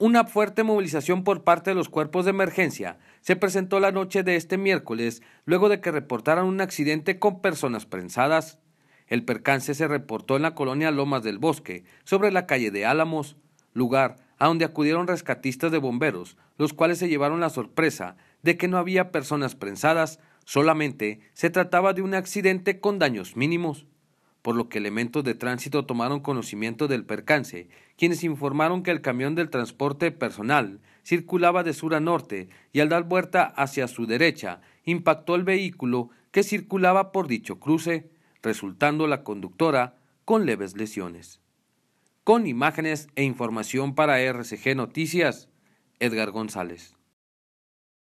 Una fuerte movilización por parte de los cuerpos de emergencia se presentó la noche de este miércoles luego de que reportaran un accidente con personas prensadas. El percance se reportó en la colonia Lomas del Bosque, sobre la calle de Álamos, lugar a donde acudieron rescatistas de bomberos, los cuales se llevaron la sorpresa de que no había personas prensadas, solamente se trataba de un accidente con daños mínimos por lo que elementos de tránsito tomaron conocimiento del percance, quienes informaron que el camión del transporte personal circulaba de sur a norte y al dar vuelta hacia su derecha impactó el vehículo que circulaba por dicho cruce, resultando la conductora con leves lesiones. Con imágenes e información para RCG Noticias, Edgar González.